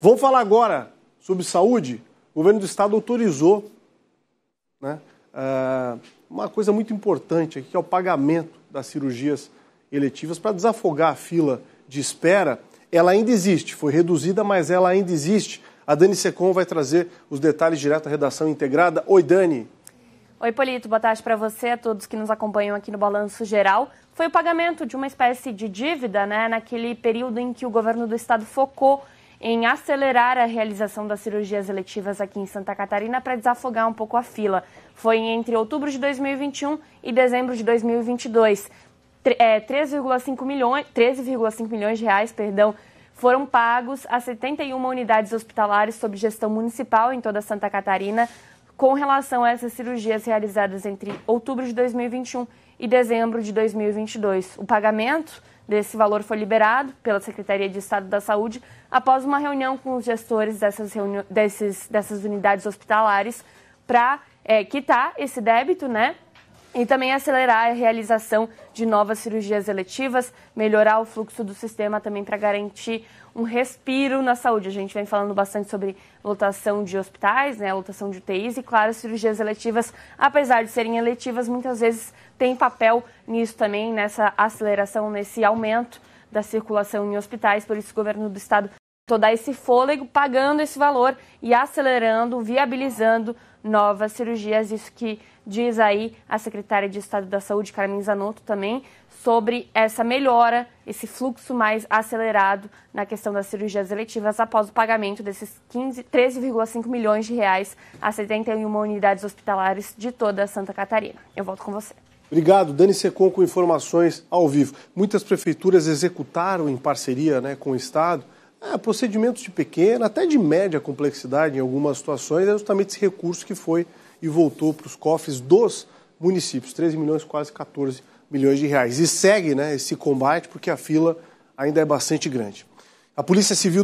Vamos falar agora sobre saúde. O governo do estado autorizou né, ah, uma coisa muito importante aqui, que é o pagamento das cirurgias eletivas para desafogar a fila de espera. Ela ainda existe, foi reduzida, mas ela ainda existe. A Dani Secom vai trazer os detalhes direto à redação integrada. Oi, Dani. Oi, Polito, boa tarde para você, a todos que nos acompanham aqui no Balanço Geral. Foi o pagamento de uma espécie de dívida, né, naquele período em que o governo do estado focou em acelerar a realização das cirurgias eletivas aqui em Santa Catarina para desafogar um pouco a fila. Foi entre outubro de 2021 e dezembro de 2022. 13,5 é, milhões, 13,5 milhões de reais, perdão, foram pagos a 71 unidades hospitalares sob gestão municipal em toda Santa Catarina com relação a essas cirurgias realizadas entre outubro de 2021 e dezembro de 2022. O pagamento desse valor foi liberado pela Secretaria de Estado da Saúde após uma reunião com os gestores dessas, desses, dessas unidades hospitalares para é, quitar esse débito, né? E também acelerar a realização de novas cirurgias eletivas, melhorar o fluxo do sistema também para garantir um respiro na saúde. A gente vem falando bastante sobre lotação de hospitais, né, lotação de UTIs e, claro, cirurgias eletivas, apesar de serem eletivas, muitas vezes tem papel nisso também, nessa aceleração, nesse aumento da circulação em hospitais, por isso o governo do estado Tô dar esse fôlego pagando esse valor e acelerando, viabilizando novas cirurgias. Isso que diz aí a secretária de Estado da Saúde, Carmen Zanotto, também, sobre essa melhora, esse fluxo mais acelerado na questão das cirurgias eletivas após o pagamento desses 13,5 milhões de reais a 71 unidades hospitalares de toda Santa Catarina. Eu volto com você. Obrigado, Dani Secon, com informações ao vivo. Muitas prefeituras executaram em parceria né, com o Estado é, procedimentos de pequena, até de média complexidade em algumas situações, é justamente esse recurso que foi e voltou para os cofres dos municípios, 13 milhões, quase 14 milhões de reais. E segue né, esse combate porque a fila ainda é bastante grande. A Polícia Civil